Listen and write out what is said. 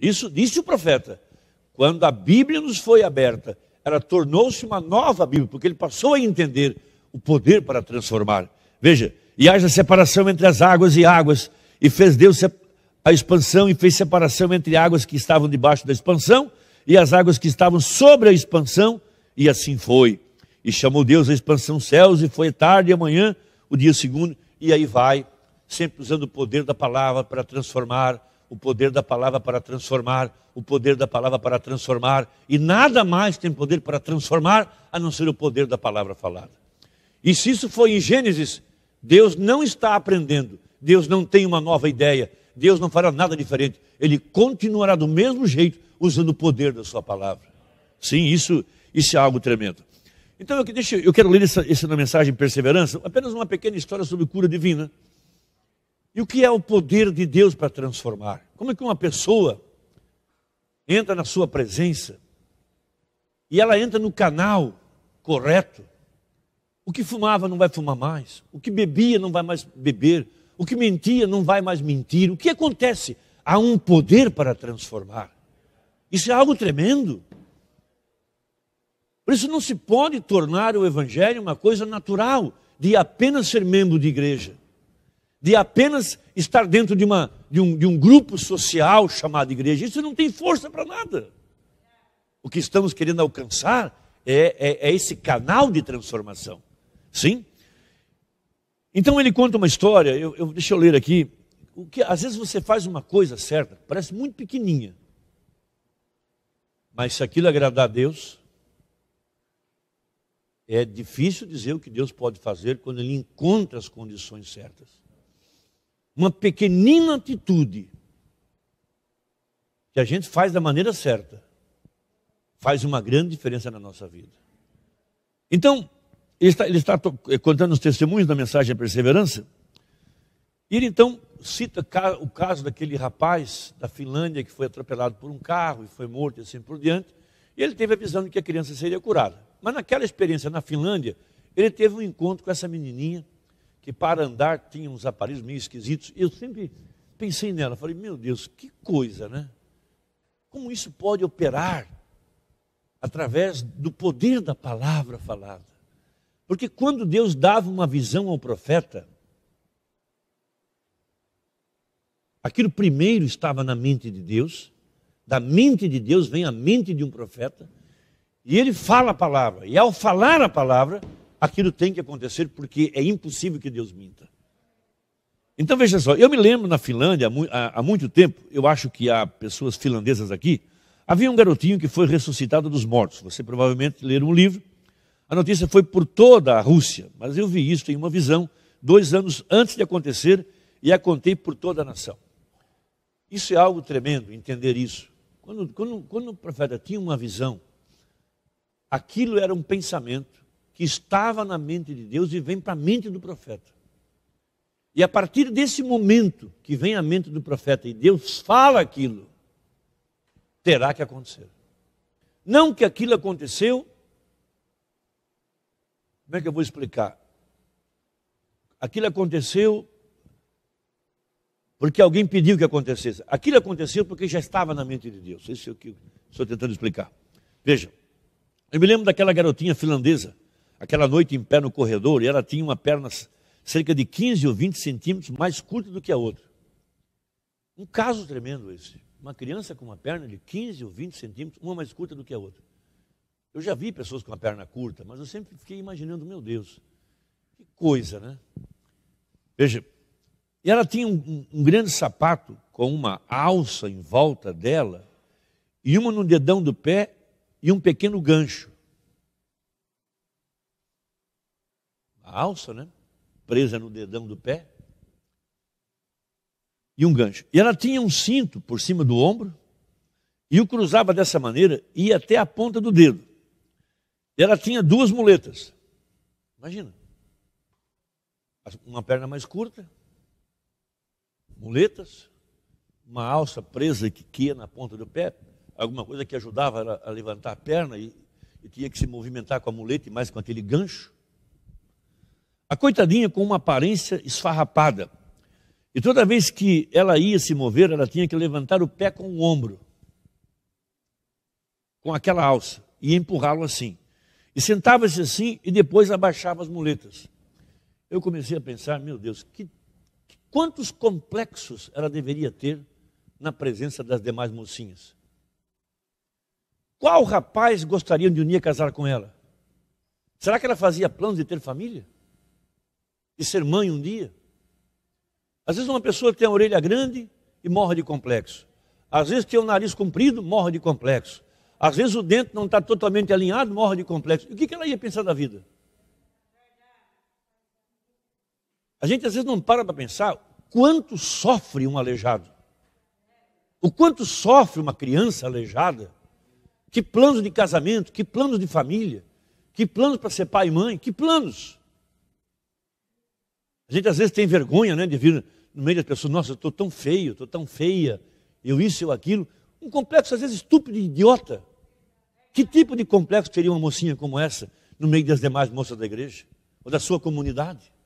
Isso disse o profeta. Quando a Bíblia nos foi aberta, ela tornou-se uma nova Bíblia, porque ele passou a entender o poder para transformar. Veja, e haja separação entre as águas e águas, e fez Deus a expansão e fez separação entre águas que estavam debaixo da expansão e as águas que estavam sobre a expansão, e assim foi. E chamou Deus a expansão céus, e foi tarde e amanhã, o dia segundo, e aí vai, sempre usando o poder da palavra para transformar o poder da palavra para transformar, o poder da palavra para transformar, e nada mais tem poder para transformar a não ser o poder da palavra falada. E se isso foi em Gênesis, Deus não está aprendendo, Deus não tem uma nova ideia, Deus não fará nada diferente, ele continuará do mesmo jeito usando o poder da sua palavra. Sim, isso, isso é algo tremendo. Então eu, deixa, eu quero ler essa, essa mensagem Perseverança, apenas uma pequena história sobre cura divina. E o que é o poder de Deus para transformar? Como é que uma pessoa entra na sua presença e ela entra no canal correto? O que fumava não vai fumar mais, o que bebia não vai mais beber, o que mentia não vai mais mentir. O que acontece? Há um poder para transformar. Isso é algo tremendo. Por isso não se pode tornar o evangelho uma coisa natural de apenas ser membro de igreja de apenas estar dentro de, uma, de, um, de um grupo social chamado igreja. Isso não tem força para nada. O que estamos querendo alcançar é, é, é esse canal de transformação. Sim? Então ele conta uma história, eu, eu, deixa eu ler aqui. O que, às vezes você faz uma coisa certa, parece muito pequenininha. Mas se aquilo agradar a Deus, é difícil dizer o que Deus pode fazer quando ele encontra as condições certas uma pequenina atitude que a gente faz da maneira certa, faz uma grande diferença na nossa vida. Então, ele está, ele está eh, contando os testemunhos da mensagem da perseverança, e ele então cita o caso daquele rapaz da Finlândia que foi atropelado por um carro e foi morto e assim por diante, e ele teve a visão de que a criança seria curada. Mas naquela experiência na Finlândia, ele teve um encontro com essa menininha que para andar tinha uns aparelhos meio esquisitos. Eu sempre pensei nela, falei, meu Deus, que coisa, né? Como isso pode operar através do poder da palavra falada? Porque quando Deus dava uma visão ao profeta, aquilo primeiro estava na mente de Deus, da mente de Deus vem a mente de um profeta, e ele fala a palavra, e ao falar a palavra, aquilo tem que acontecer porque é impossível que Deus minta. Então veja só, eu me lembro na Finlândia há, muito tempo, eu acho que há pessoas finlandesas aqui, havia um garotinho que foi ressuscitado dos mortos. Você provavelmente leu um livro. A notícia foi por toda a Rússia, mas eu vi isso em uma visão dois anos antes de acontecer e a contei por toda a nação. Isso é algo tremendo, entender isso. Quando, quando, quando o profeta tinha uma visão, aquilo era um pensamento que estava na mente de Deus e vem para a mente do profeta. E a partir desse momento que vem à mente do profeta e Deus fala aquilo, terá que acontecer. Não que aquilo aconteceu. Como é que eu vou explicar? Aquilo aconteceu porque alguém pediu que acontecesse. Aquilo aconteceu porque já estava na mente de Deus. Isso é o que eu estou tentando explicar. Veja, eu me lembro daquela garotinha finlandesa aquela noite em pé no corredor, e ela tinha uma perna cerca de 15 ou 20 centímetros mais curta do que a outra. Um caso tremendo esse. Uma criança com uma perna de 15 ou 20 centímetros, uma mais curta do que a outra. Eu já vi pessoas com a perna curta, mas eu sempre fiquei imaginando, meu Deus, que coisa, né? Veja, e ela tinha um, um, grande sapato com uma alça em volta dela, e uma no dedão do pé e um pequeno gancho. a alça, né? Presa no dedão do pé. E um gancho. E ela tinha um cinto por cima do ombro e o cruzava dessa maneira e ia até a ponta do dedo. E ela tinha duas muletas. Imagina. Uma perna mais curta, muletas, uma alça presa que ia na ponta do pé, alguma coisa que ajudava a levantar a perna e, e tinha que se movimentar com a muleta e mais com aquele gancho. A coitadinha com uma aparência esfarrapada. E toda vez que ela ia se mover, ela tinha que levantar o pé com o ombro, com aquela alça, e empurrá-lo assim. E sentava-se assim e depois abaixava as muletas. Eu comecei a pensar, meu Deus, que, quantos complexos ela deveria ter na presença das demais mocinhas? Qual rapaz gostaria de unir a casar com ela? Será que ela fazia planos de ter família? de ser mãe um dia. Às vezes uma pessoa tem a orelha grande e morre de complexo. Às vezes tem o nariz comprido, morre de complexo. Às vezes o dente não está totalmente alinhado, morre de complexo. E o que, que ela ia pensar da vida? A gente às vezes não para para pensar quanto sofre um aleijado. O quanto sofre uma criança aleijada. Que planos de casamento, que planos de família, que planos para ser pai e mãe, que planos. A gente às vezes tem vergonha né, de vir no meio das pessoas, nossa, eu estou tão feio, estou tão feia, eu isso, eu aquilo. Um complexo às vezes estúpido e idiota. Que tipo de complexo teria uma mocinha como essa no meio das demais moças da igreja? Ou da sua comunidade?